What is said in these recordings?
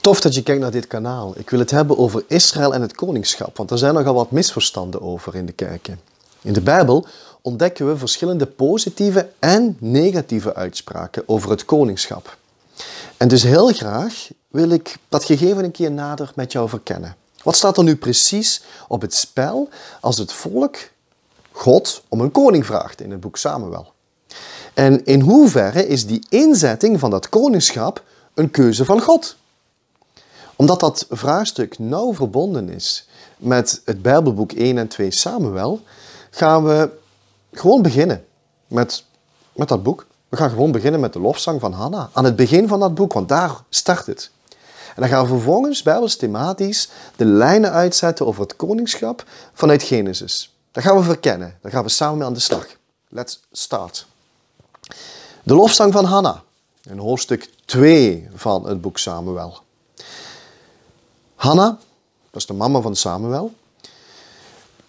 Tof dat je kijkt naar dit kanaal. Ik wil het hebben over Israël en het koningschap, want er zijn nogal wat misverstanden over in de kerken. In de Bijbel ontdekken we verschillende positieve en negatieve uitspraken over het koningschap. En dus heel graag wil ik dat gegeven een keer nader met jou verkennen. Wat staat er nu precies op het spel als het volk God om een koning vraagt in het boek Samuel? En in hoeverre is die inzetting van dat koningschap een keuze van God? Omdat dat vraagstuk nauw verbonden is met het Bijbelboek 1 en 2 Samuel, gaan we gewoon beginnen met, met dat boek. We gaan gewoon beginnen met de lofzang van Hanna aan het begin van dat boek, want daar start het. En dan gaan we vervolgens bijbels thematisch de lijnen uitzetten over het koningschap vanuit Genesis. Dat gaan we verkennen. Daar gaan we samen mee aan de slag. Let's start. De lofzang van Hanna, in hoofdstuk 2 van het boek Samuel. Hanna, dat is de mama van Samuel.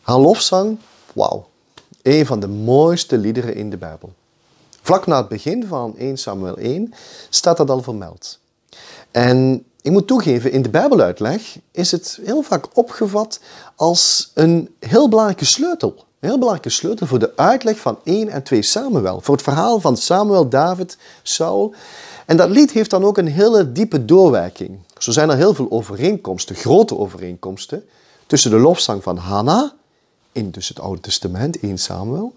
Haar lofzang, wauw. Een van de mooiste liederen in de Bijbel. Vlak na het begin van 1 Samuel 1 staat dat al vermeld. En ik moet toegeven, in de Bijbeluitleg is het heel vaak opgevat als een heel belangrijke sleutel een heel belangrijke sleutel voor de uitleg van 1 en 2 Samuel. Voor het verhaal van Samuel, David, Saul. En dat lied heeft dan ook een hele diepe doorwerking. Zo zijn er heel veel overeenkomsten, grote overeenkomsten, tussen de lofzang van Hanna in dus het Oude Testament, 1 Samuel,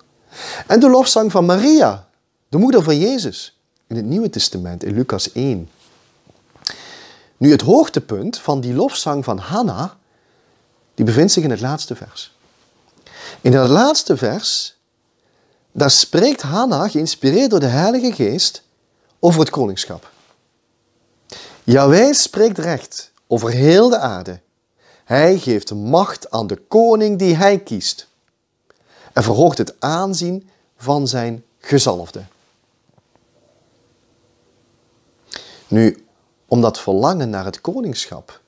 en de lofzang van Maria, de moeder van Jezus, in het Nieuwe Testament, in Lucas 1. Nu, het hoogtepunt van die lofzang van Hanna, die bevindt zich in het laatste vers. In dat laatste vers, daar spreekt Hanna, geïnspireerd door de Heilige Geest, over het koningschap. Jawij spreekt recht over heel de aarde. Hij geeft macht aan de koning die hij kiest en verhoogt het aanzien van zijn gezalfde. Nu, om dat verlangen naar het koningschap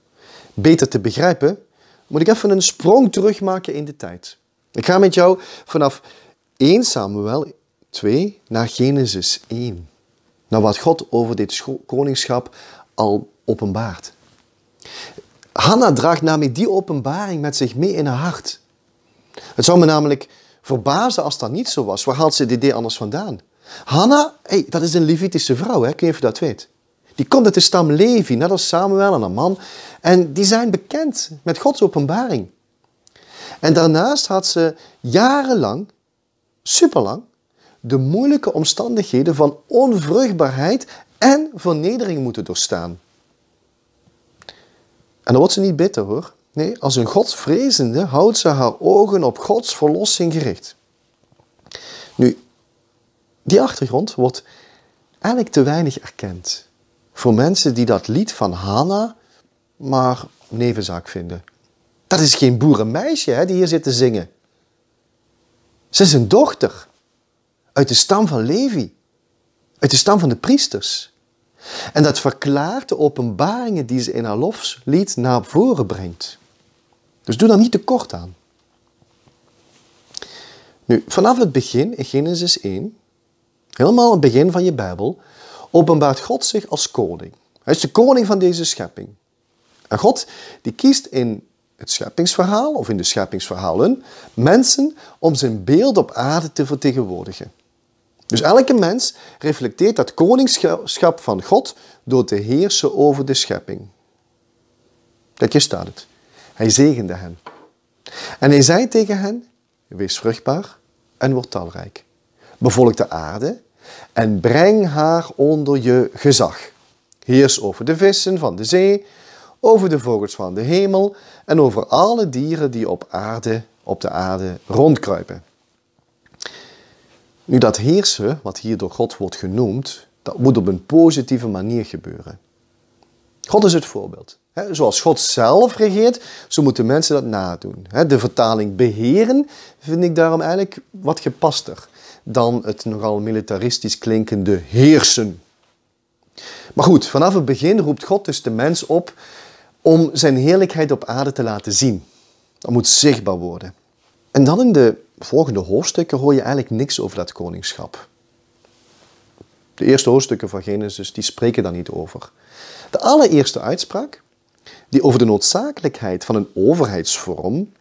beter te begrijpen, moet ik even een sprong terugmaken in de tijd. Ik ga met jou vanaf 1 Samuel 2 naar Genesis 1. Naar wat God over dit koningschap al openbaart. Hanna draagt namelijk die openbaring met zich mee in haar hart. Het zou me namelijk verbazen als dat niet zo was. Waar haalt ze dit idee anders vandaan? Hanna, hey, dat is een Levitische vrouw, hè? ik weet of je dat weet. Die komt uit de stam Levi, net als Samuel en een man. En die zijn bekend met Gods openbaring. En daarnaast had ze jarenlang, superlang, de moeilijke omstandigheden van onvruchtbaarheid en vernedering moeten doorstaan. En dan wordt ze niet bitter hoor. Nee, als een godsvrezende houdt ze haar ogen op Gods verlossing gericht. Nu, die achtergrond wordt eigenlijk te weinig erkend voor mensen die dat lied van Hanna maar nevenzaak vinden. Dat is geen boerenmeisje hè, die hier zit te zingen. Ze is een dochter uit de stam van Levi, uit de stam van de priesters. En dat verklaart de openbaringen die ze in haar lofslied naar voren brengt. Dus doe daar niet te kort aan. Nu, vanaf het begin, in Genesis 1, helemaal het begin van je Bijbel, openbaart God zich als koning. Hij is de koning van deze schepping. En God die kiest in het scheppingsverhaal of in de scheppingsverhalen mensen om zijn beeld op aarde te vertegenwoordigen. Dus elke mens reflecteert dat koningschap van God door te heersen over de schepping. Kijk, hier staat het. Hij zegende hen. En hij zei tegen hen, wees vruchtbaar en word talrijk. Bevolk de aarde en breng haar onder je gezag. Heers over de vissen van de zee, over de vogels van de hemel en over alle dieren die op, aarde, op de aarde rondkruipen. Nu dat heersen, wat hier door God wordt genoemd, dat moet op een positieve manier gebeuren. God is het voorbeeld. Zoals God zelf regeert, zo moeten mensen dat nadoen. De vertaling beheren vind ik daarom eigenlijk wat gepaster dan het nogal militaristisch klinkende heersen. Maar goed, vanaf het begin roept God dus de mens op om zijn heerlijkheid op aarde te laten zien. Dat moet zichtbaar worden. En dan in de volgende hoofdstukken hoor je eigenlijk niks over dat koningschap. De eerste hoofdstukken van Genesis die spreken daar niet over. De allereerste uitspraak, die over de noodzakelijkheid van een overheidsvorm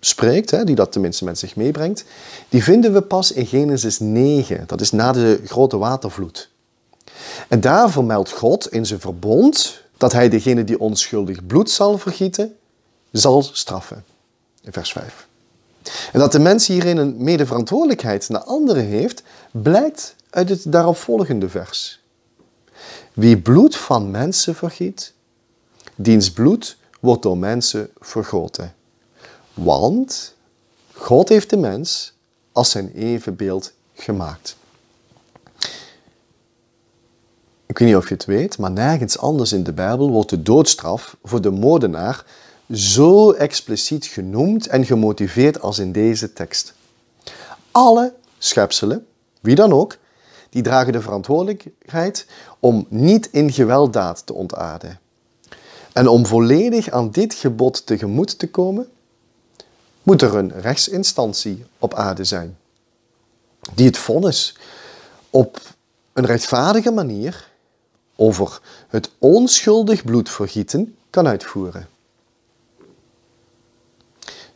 spreekt, die dat tenminste met zich meebrengt, die vinden we pas in Genesis 9. Dat is na de grote watervloed. En daar vermeldt God in zijn verbond dat hij degene die onschuldig bloed zal vergieten, zal straffen. vers 5. En dat de mens hierin een medeverantwoordelijkheid naar anderen heeft, blijkt uit het daaropvolgende vers. Wie bloed van mensen vergiet, diens bloed wordt door mensen vergoten. Want God heeft de mens als zijn evenbeeld gemaakt. Ik weet niet of je het weet, maar nergens anders in de Bijbel wordt de doodstraf voor de moordenaar zo expliciet genoemd en gemotiveerd als in deze tekst. Alle schepselen, wie dan ook, die dragen de verantwoordelijkheid om niet in gewelddaad te ontaarden. En om volledig aan dit gebod tegemoet te komen, moet er een rechtsinstantie op aarde zijn die het vonnis op een rechtvaardige manier over het onschuldig bloedvergieten kan uitvoeren.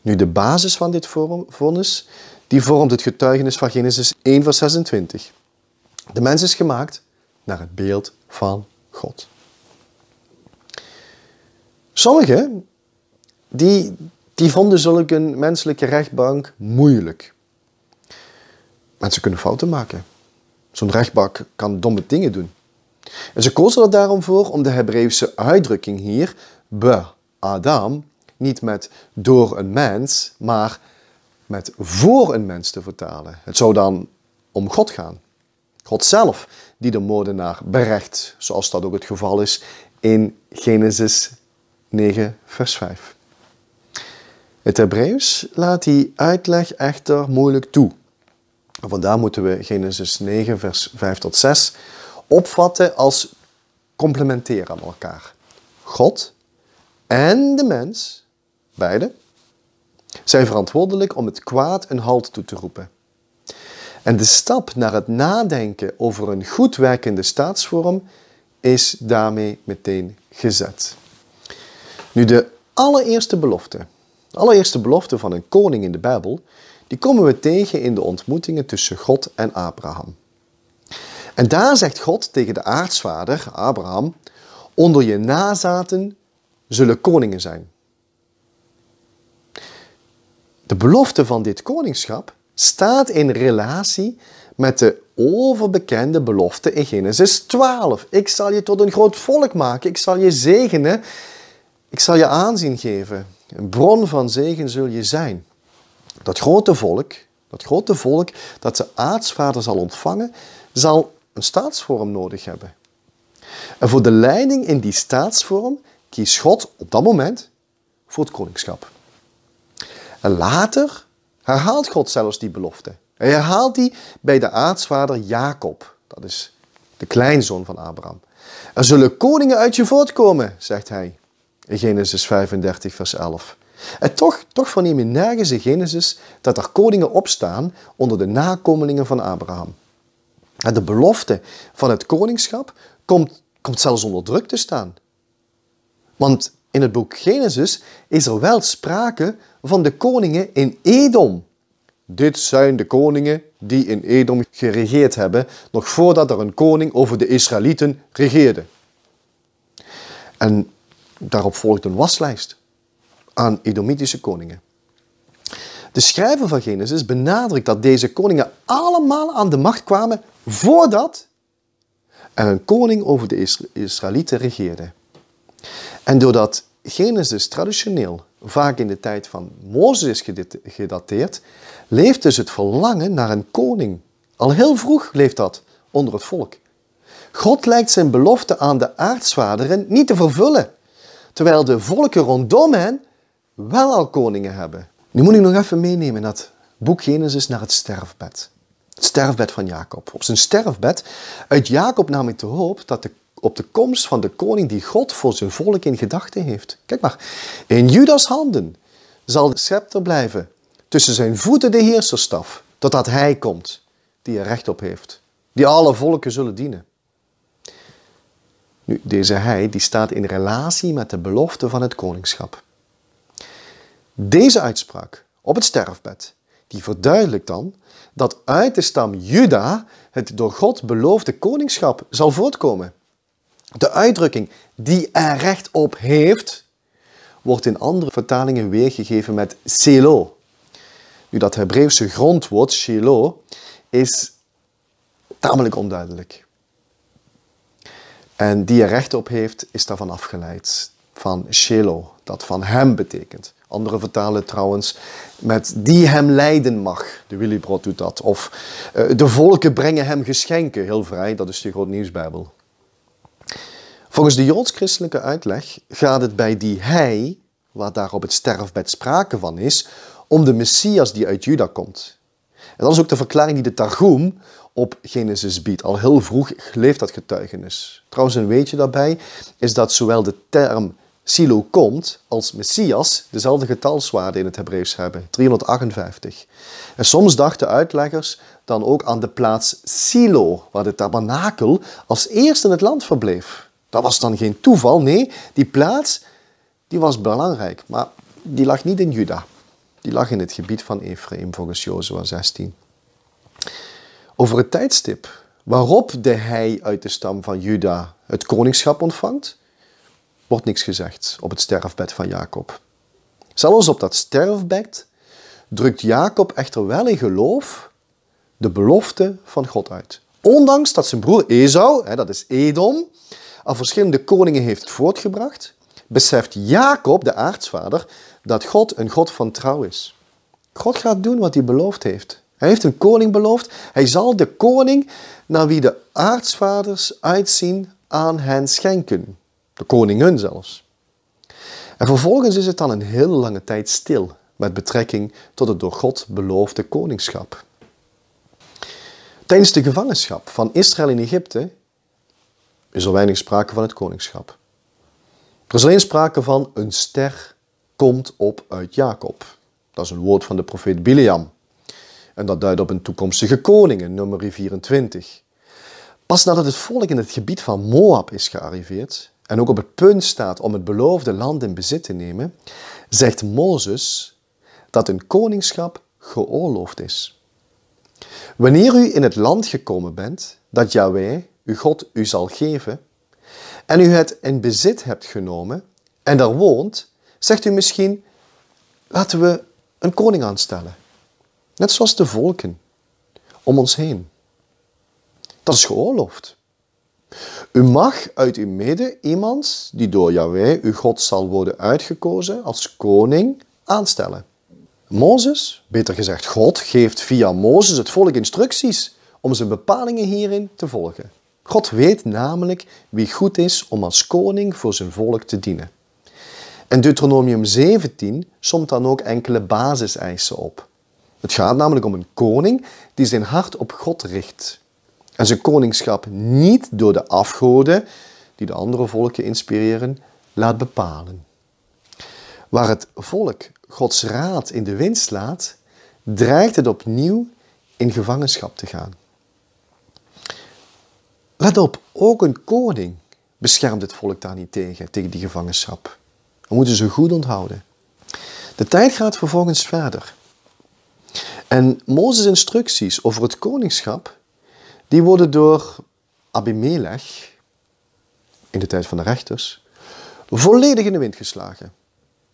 Nu de basis van dit vonnis, die vormt het getuigenis van Genesis 1 vers 26. De mens is gemaakt naar het beeld van God. Sommigen die, die vonden zulke menselijke rechtbank moeilijk. Mensen kunnen fouten maken. Zo'n rechtbank kan domme dingen doen. En ze kozen er daarom voor om de Hebreeuwse uitdrukking hier, be Adam, niet met door een mens, maar met voor een mens te vertalen. Het zou dan om God gaan. God zelf die de moordenaar berecht, zoals dat ook het geval is in Genesis 9, vers 5. Het Hebreeuws laat die uitleg echter moeilijk toe. Vandaar moeten we Genesis 9, vers 5 tot 6 opvatten als complementair aan elkaar. God en de mens, beide, zijn verantwoordelijk om het kwaad een halt toe te roepen. En de stap naar het nadenken over een goed werkende staatsvorm is daarmee meteen gezet. Nu, de allereerste belofte, de allereerste belofte van een koning in de Bijbel, die komen we tegen in de ontmoetingen tussen God en Abraham. En daar zegt God tegen de aartsvader Abraham: Onder je nazaten zullen koningen zijn. De belofte van dit koningschap staat in relatie met de overbekende belofte in Genesis 12. Ik zal je tot een groot volk maken, ik zal je zegenen, ik zal je aanzien geven. Een bron van zegen zul je zijn. Dat grote volk, dat grote volk dat de aartsvader zal ontvangen, zal een staatsvorm nodig hebben. En voor de leiding in die staatsvorm kiest God op dat moment voor het koningschap. En later herhaalt God zelfs die belofte. Hij herhaalt die bij de aartsvader Jacob. Dat is de kleinzoon van Abraham. Er zullen koningen uit je voortkomen, zegt hij in Genesis 35, vers 11. En toch, toch verneem je nergens in Genesis dat er koningen opstaan onder de nakomelingen van Abraham de belofte van het koningschap komt, komt zelfs onder druk te staan. Want in het boek Genesis is er wel sprake van de koningen in Edom. Dit zijn de koningen die in Edom geregeerd hebben, nog voordat er een koning over de Israëlieten regeerde. En daarop volgt een waslijst aan Edomitische koningen. De schrijver van Genesis benadrukt dat deze koningen allemaal aan de macht kwamen voordat er een koning over de Israëlieten regeerde. En doordat Genesis traditioneel vaak in de tijd van Mozes is gedateerd, leeft dus het verlangen naar een koning. Al heel vroeg leeft dat onder het volk. God lijkt zijn belofte aan de aartsvaderen niet te vervullen, terwijl de volken rondom hen wel al koningen hebben. Nu moet ik nog even meenemen dat boek Genesis naar het sterfbed. Het sterfbed van Jacob. Op zijn sterfbed uit Jacob nam ik de hoop dat op de komst van de koning die God voor zijn volk in gedachten heeft. Kijk maar, in Judas handen zal de scepter blijven. Tussen zijn voeten de heerserstaf, totdat hij komt die er recht op heeft. Die alle volken zullen dienen. Nu, deze hij die staat in relatie met de belofte van het koningschap. Deze uitspraak op het sterfbed, die verduidelijkt dan dat uit de stam Juda het door God beloofde koningschap zal voortkomen. De uitdrukking die er recht op heeft, wordt in andere vertalingen weergegeven met selo. Nu, dat Hebreeuwse grondwoord selo is tamelijk onduidelijk. En die er recht op heeft, is daarvan afgeleid. Van shelo, dat van hem betekent. Andere vertalen trouwens met die hem leiden mag. De Willybrod doet dat. Of eh, de volken brengen hem geschenken. Heel vrij, dat is de Groot Nieuwsbijbel. Volgens de joods-christelijke uitleg gaat het bij die hij, waar daar op het sterfbed sprake van is, om de Messias die uit Juda komt. En dat is ook de verklaring die de Targum op Genesis biedt. Al heel vroeg leeft dat getuigenis. Trouwens, een weetje daarbij is dat zowel de term Silo komt als Messias dezelfde getalswaarde in het Hebreeuws hebben, 358. En soms dachten uitleggers dan ook aan de plaats Silo, waar de tabernakel als eerste in het land verbleef. Dat was dan geen toeval, nee, die plaats die was belangrijk, maar die lag niet in Juda. Die lag in het gebied van Ephraim volgens Jozua 16. Over het tijdstip waarop de hij uit de stam van Juda het koningschap ontvangt, wordt niks gezegd op het sterfbed van Jacob. Zelfs op dat sterfbed drukt Jacob echter wel in geloof de belofte van God uit. Ondanks dat zijn broer Esau, dat is Edom, al verschillende koningen heeft voortgebracht, beseft Jacob, de aartsvader, dat God een God van trouw is. God gaat doen wat hij beloofd heeft. Hij heeft een koning beloofd. Hij zal de koning naar wie de aartsvaders uitzien aan hen schenken. De koningen zelfs. En vervolgens is het dan een heel lange tijd stil met betrekking tot het door God beloofde koningschap. Tijdens de gevangenschap van Israël in Egypte is er weinig sprake van het koningschap. Er is alleen sprake van een ster komt op uit Jacob. Dat is een woord van de profeet Bileam. En dat duidt op een toekomstige koning nummer 24. Pas nadat het volk in het gebied van Moab is gearriveerd, en ook op het punt staat om het beloofde land in bezit te nemen, zegt Mozes dat een koningschap geoorloofd is. Wanneer u in het land gekomen bent dat Yahweh, uw God, u zal geven, en u het in bezit hebt genomen en daar woont, zegt u misschien, laten we een koning aanstellen. Net zoals de volken om ons heen. Dat is geoorloofd. U mag uit uw midden iemand die door Yahweh, uw God, zal worden uitgekozen als koning aanstellen. Mozes, beter gezegd God, geeft via Mozes het volk instructies om zijn bepalingen hierin te volgen. God weet namelijk wie goed is om als koning voor zijn volk te dienen. En Deuteronomium 17 somt dan ook enkele basiseisen op. Het gaat namelijk om een koning die zijn hart op God richt en zijn koningschap niet door de afgoden, die de andere volken inspireren, laat bepalen. Waar het volk Gods raad in de wind slaat, dreigt het opnieuw in gevangenschap te gaan. Let op, ook een koning beschermt het volk daar niet tegen, tegen die gevangenschap. We moeten ze goed onthouden. De tijd gaat vervolgens verder. En Mozes' instructies over het koningschap die worden door Abimelech, in de tijd van de rechters, volledig in de wind geslagen.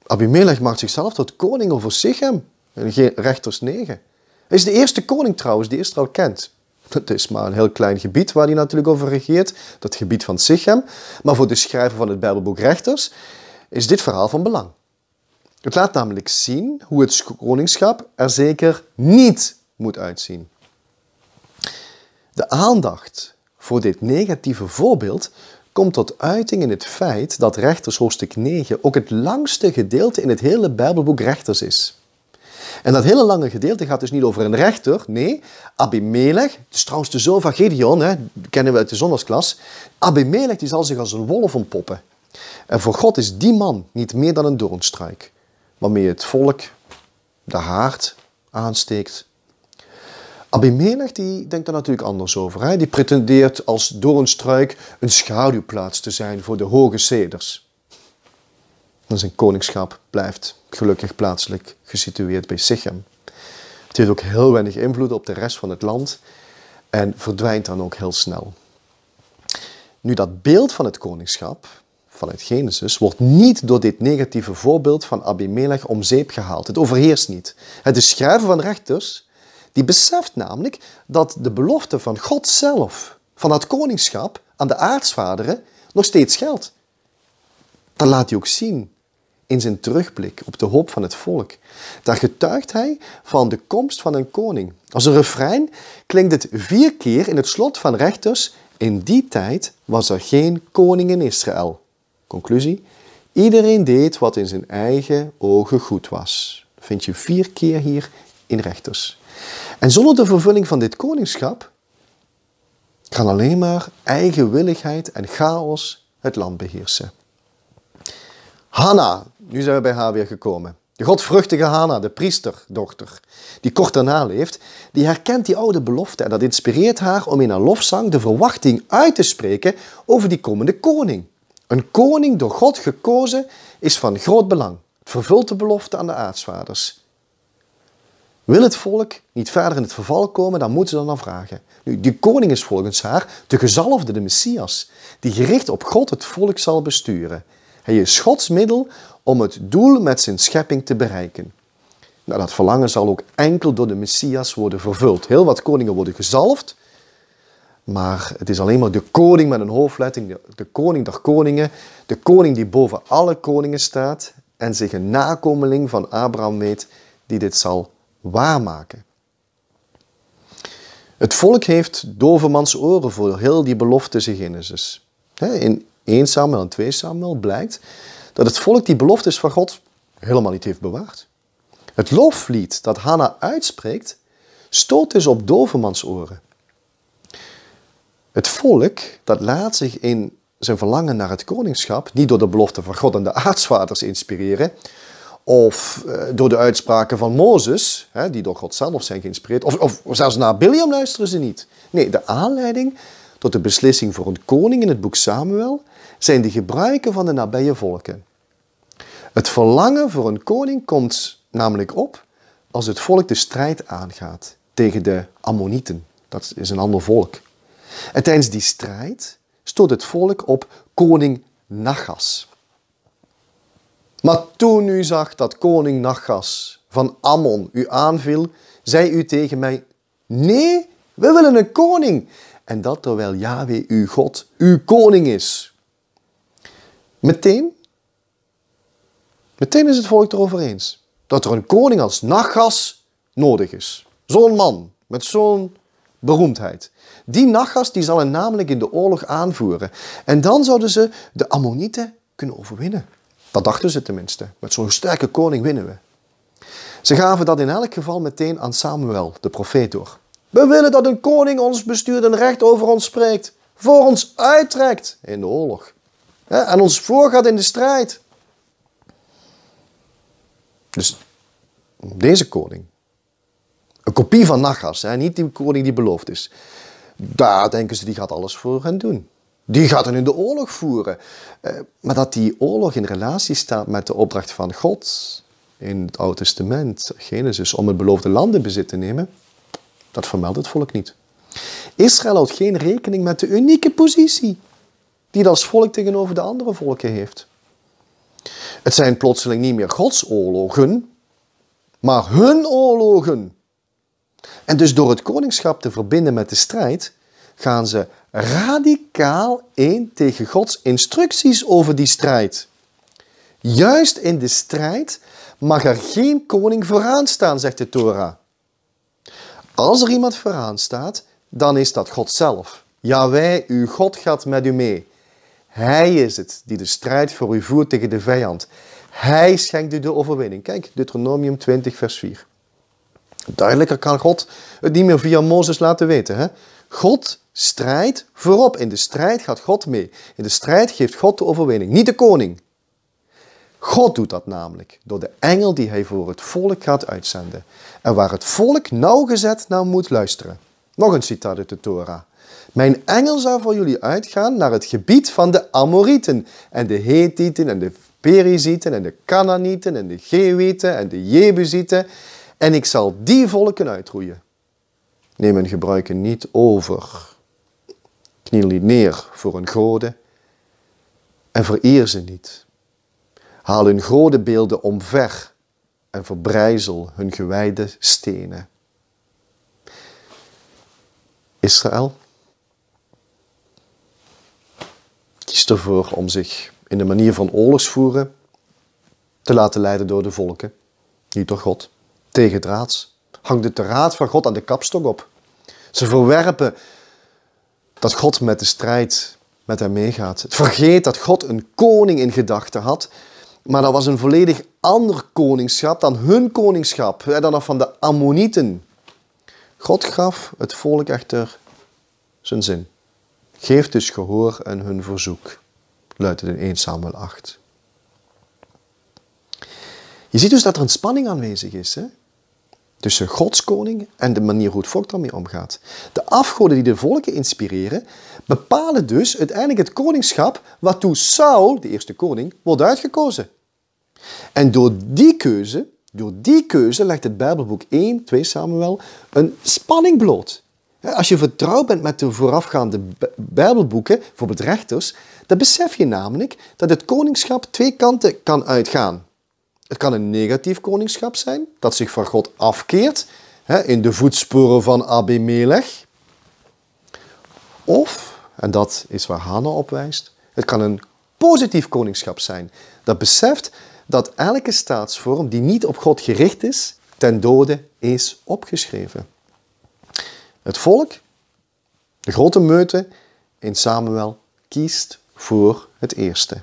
Abimelech maakt zichzelf tot koning over Sichem, rechters 9. Hij is de eerste koning trouwens die Israël kent. Het is maar een heel klein gebied waar hij natuurlijk over regeert, dat gebied van Sichem. Maar voor de schrijver van het Bijbelboek Rechters is dit verhaal van belang. Het laat namelijk zien hoe het koningschap er zeker niet moet uitzien. De aandacht voor dit negatieve voorbeeld komt tot uiting in het feit dat Rechters hoofdstuk 9 ook het langste gedeelte in het hele Bijbelboek Rechters is. En dat hele lange gedeelte gaat dus niet over een rechter, nee, Abimelech, het is trouwens de zoon van Gideon, hè, kennen we uit de zondagsklas, Abimelech die zal zich als een wolf ontpoppen. En voor God is die man niet meer dan een doornstruik, waarmee het volk de haard aansteekt Abimelech die denkt er natuurlijk anders over. Hè? Die pretendeert als door een struik een schaduwplaats te zijn voor de hoge ceders. zijn koningschap blijft gelukkig plaatselijk gesitueerd bij Sichem. Het heeft ook heel weinig invloed op de rest van het land en verdwijnt dan ook heel snel. Nu, dat beeld van het koningschap, vanuit Genesis, wordt niet door dit negatieve voorbeeld van Abimelech om zeep gehaald. Het overheerst niet. Het is van rechters die beseft namelijk dat de belofte van God zelf, van het koningschap aan de aartsvaderen, nog steeds geldt. Dat laat hij ook zien in zijn terugblik op de hoop van het volk. Daar getuigt hij van de komst van een koning. Als een refrein klinkt het vier keer in het slot van rechters. In die tijd was er geen koning in Israël. Conclusie? Iedereen deed wat in zijn eigen ogen goed was. Dat vind je vier keer hier rechters. En zonder de vervulling van dit koningschap kan alleen maar eigenwilligheid en chaos het land beheersen. Hanna, nu zijn we bij haar weer gekomen. De godvruchtige Hanna, de priesterdochter, die kort daarna leeft, die herkent die oude belofte en dat inspireert haar om in haar lofzang de verwachting uit te spreken over die komende koning. Een koning door God gekozen is van groot belang. Het vervult de belofte aan de aartsvaders. Wil het volk niet verder in het verval komen, dan moeten ze dan vragen. Nu, die koning is volgens haar de gezalfde, de Messias, die gericht op God het volk zal besturen. Hij is Gods middel om het doel met zijn schepping te bereiken. Nou, dat verlangen zal ook enkel door de Messias worden vervuld. Heel wat koningen worden gezalfd, maar het is alleen maar de koning met een hoofdletting, de, koning der koningen, de koning die boven alle koningen staat en zich een nakomeling van Abraham weet die dit zal waarmaken. Het volk heeft dovermans oren voor heel die beloftes in Genesis. In 1 Samuel en 2 Samuel blijkt dat het volk die beloftes van God helemaal niet heeft bewaard. Het looflied dat Hanna uitspreekt stoot dus op dovermans oren. Het volk dat laat zich in zijn verlangen naar het koningschap niet door de belofte van God en de aartsvaders inspireren, of eh, door de uitspraken van Mozes, hè, die door God zelf zijn geïnspireerd. Of, of, zelfs naar Biliam luisteren ze niet. Nee, de aanleiding tot de beslissing voor een koning in het boek Samuel zijn de gebruiken van de nabije volken. Het verlangen voor een koning komt namelijk op als het volk de strijd aangaat tegen de Ammonieten. Dat is een ander volk. En tijdens die strijd stoot het volk op koning Nachas. Maar toen u zag dat koning Nachas van Ammon u aanviel, zei u tegen mij, nee, we willen een koning. En dat terwijl Yahweh uw God uw koning is. Meteen, meteen is het volk erover eens dat er een koning als Nachas nodig is. Zo'n man met zo'n beroemdheid. Die Nachas die zal hen namelijk in de oorlog aanvoeren. En dan zouden ze de Ammonieten kunnen overwinnen. Dat dachten ze tenminste. Met zo'n sterke koning winnen we. Ze gaven dat in elk geval meteen aan Samuel, de profeet, door. We willen dat een koning ons bestuurt en recht over ons spreekt, voor ons uittrekt in de oorlog en ons voorgaat in de strijd. Dus deze koning, een kopie van Nachas, hè, niet die koning die beloofd is, daar denken ze die gaat alles voor hen doen. Die gaat dan in de oorlog voeren. Eh, maar dat die oorlog in relatie staat met de opdracht van God in het Oude Testament, Genesis, om het beloofde land in bezit te nemen, dat vermeldt het volk niet. Israël houdt geen rekening met de unieke positie die het als volk tegenover de andere volken heeft. Het zijn plotseling niet meer Gods oorlogen, maar hun oorlogen. En dus door het koningschap te verbinden met de strijd, gaan ze radicaal één tegen Gods instructies over die strijd. Juist in de strijd mag er geen koning vooraan staan, zegt de Torah. Als er iemand vooraan staat, dan is dat God zelf. wij, uw God gaat met u mee. Hij is het die de strijd voor u voert tegen de vijand. Hij schenkt u de overwinning. Kijk, Deuteronomium 20, vers 4. Duidelijker kan God het niet meer via Mozes laten weten. Hè? God strijd voorop. In de strijd gaat God mee. In de strijd geeft God de overwinning, niet de koning. God doet dat namelijk door de engel die hij voor het volk gaat uitzenden. En waar het volk nauwgezet naar moet luisteren. Nog een citaat uit de Torah. Mijn engel zal voor jullie uitgaan naar het gebied van de Amorieten en de Hethieten en de Perizieten en de Canaanieten en de Gewieten en de Jebuzieten En ik zal die volken uitroeien. Neem hun gebruiken niet over. Niet neer voor hun goden en vereer ze niet. Haal hun godenbeelden omver en verbrijzel hun gewijde stenen. Israël kiest ervoor om zich in de manier van oorlogsvoeren te laten leiden door de volken, niet door God. Tegendraads hangt het de raad van God aan de kapstok op. Ze verwerpen dat God met de strijd met hem meegaat. Het Vergeet dat God een koning in gedachten had, maar dat was een volledig ander koningschap dan hun koningschap, dan dat van de Ammonieten. God gaf het volk echter zijn zin. Geef dus gehoor aan hun verzoek, luidt het in 1 Samuel 8. Je ziet dus dat er een spanning aanwezig is. Hè? Tussen Gods koning en de manier hoe het volk daarmee omgaat. De afgoden die de volken inspireren, bepalen dus uiteindelijk het koningschap waartoe Saul, de eerste koning, wordt uitgekozen. En door die keuze, door die keuze legt het Bijbelboek 1, 2 Samuel een spanning bloot. Als je vertrouwd bent met de voorafgaande Bijbelboeken, bijvoorbeeld rechters, dan besef je namelijk dat het koningschap twee kanten kan uitgaan. Het kan een negatief koningschap zijn, dat zich van God afkeert, hè, in de voetsporen van Abimelech. Of, en dat is waar Hanna op wijst, het kan een positief koningschap zijn, dat beseft dat elke staatsvorm die niet op God gericht is, ten dode is opgeschreven. Het volk, de grote meute in Samuel, kiest voor het eerste,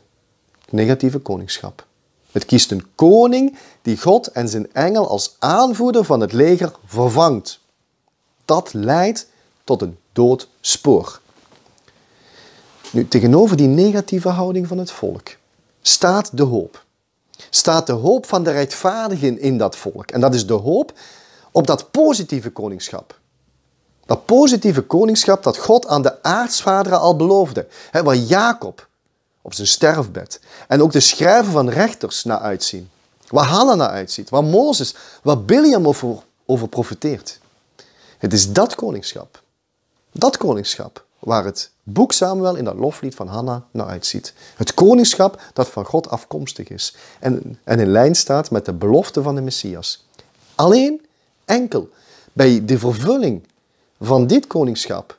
negatieve koningschap. Het kiest een koning die God en zijn engel als aanvoerder van het leger vervangt. Dat leidt tot een dood spoor. Nu, tegenover die negatieve houding van het volk staat de hoop. Staat de hoop van de rechtvaardigen in dat volk. En dat is de hoop op dat positieve koningschap. Dat positieve koningschap dat God aan de aartsvaderen al beloofde. He, waar Jacob op zijn sterfbed. En ook de schrijven van rechters naar uitzien. Waar Hanna naar uitziet, waar Mozes, waar Biliam over, over profiteert. Het is dat koningschap, dat koningschap, waar het boek Samuel in dat loflied van Hanna naar uitziet. Het koningschap dat van God afkomstig is en, en in lijn staat met de belofte van de Messias. Alleen, enkel, bij de vervulling van dit koningschap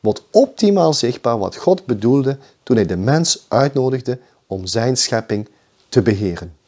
wordt optimaal zichtbaar wat God bedoelde toen hij de mens uitnodigde om zijn schepping te beheren.